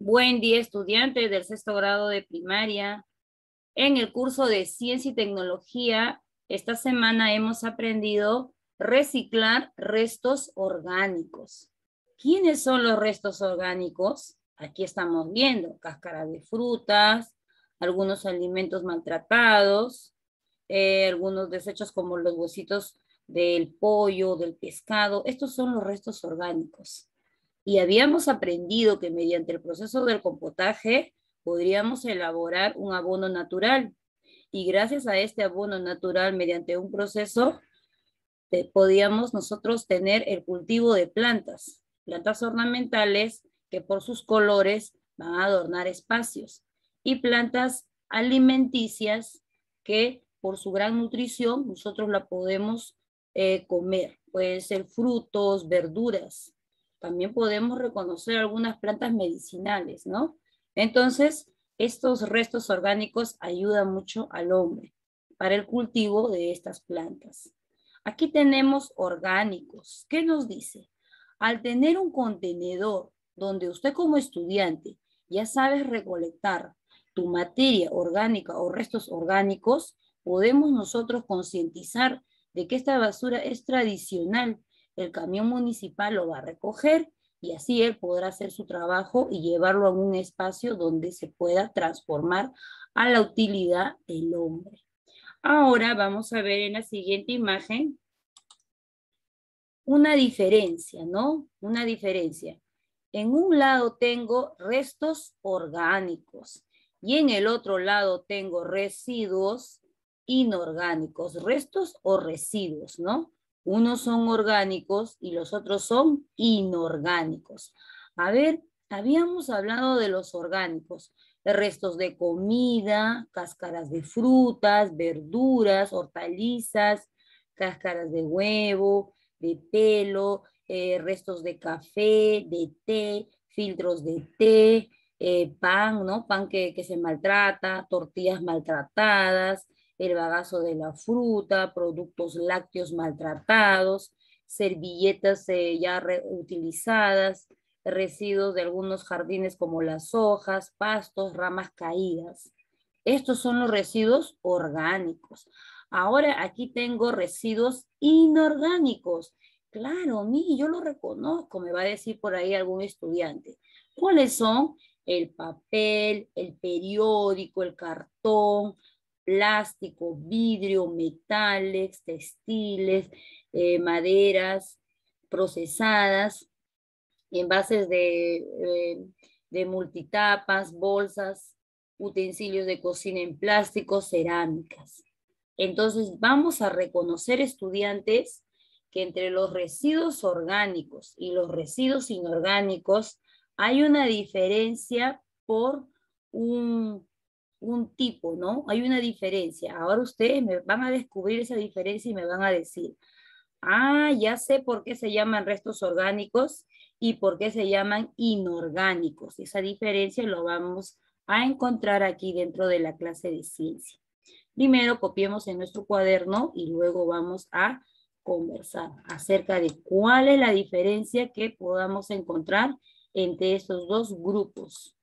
Buen día, estudiantes del sexto grado de primaria. En el curso de Ciencia y Tecnología, esta semana hemos aprendido reciclar restos orgánicos. ¿Quiénes son los restos orgánicos? Aquí estamos viendo cáscaras de frutas, algunos alimentos maltratados, eh, algunos desechos como los huesitos del pollo, del pescado. Estos son los restos orgánicos y habíamos aprendido que mediante el proceso del compotaje podríamos elaborar un abono natural. Y gracias a este abono natural, mediante un proceso, podíamos nosotros tener el cultivo de plantas, plantas ornamentales que por sus colores van a adornar espacios y plantas alimenticias que por su gran nutrición nosotros la podemos eh, comer. Pueden ser frutos, verduras, también podemos reconocer algunas plantas medicinales, ¿no? Entonces, estos restos orgánicos ayudan mucho al hombre para el cultivo de estas plantas. Aquí tenemos orgánicos. ¿Qué nos dice? Al tener un contenedor donde usted como estudiante ya sabes recolectar tu materia orgánica o restos orgánicos, podemos nosotros concientizar de que esta basura es tradicional el camión municipal lo va a recoger y así él podrá hacer su trabajo y llevarlo a un espacio donde se pueda transformar a la utilidad del hombre. Ahora vamos a ver en la siguiente imagen una diferencia, ¿no? Una diferencia. En un lado tengo restos orgánicos y en el otro lado tengo residuos inorgánicos, restos o residuos, ¿no? Unos son orgánicos y los otros son inorgánicos. A ver, habíamos hablado de los orgánicos, restos de comida, cáscaras de frutas, verduras, hortalizas, cáscaras de huevo, de pelo, eh, restos de café, de té, filtros de té, eh, pan, ¿no? Pan que se maltrata, tortillas maltratadas, el bagazo de la fruta, productos lácteos maltratados, servilletas eh, ya reutilizadas, residuos de algunos jardines como las hojas, pastos, ramas caídas. Estos son los residuos orgánicos. Ahora aquí tengo residuos inorgánicos. Claro, mí, yo lo reconozco, me va a decir por ahí algún estudiante. ¿Cuáles son? El papel, el periódico, el cartón, plástico, vidrio, metales, textiles, eh, maderas procesadas, envases de, eh, de multitapas, bolsas, utensilios de cocina en plástico, cerámicas. Entonces vamos a reconocer estudiantes que entre los residuos orgánicos y los residuos inorgánicos hay una diferencia por un un tipo, ¿no? Hay una diferencia. Ahora ustedes me van a descubrir esa diferencia y me van a decir, ah, ya sé por qué se llaman restos orgánicos y por qué se llaman inorgánicos. Esa diferencia lo vamos a encontrar aquí dentro de la clase de ciencia. Primero copiemos en nuestro cuaderno y luego vamos a conversar acerca de cuál es la diferencia que podamos encontrar entre estos dos grupos.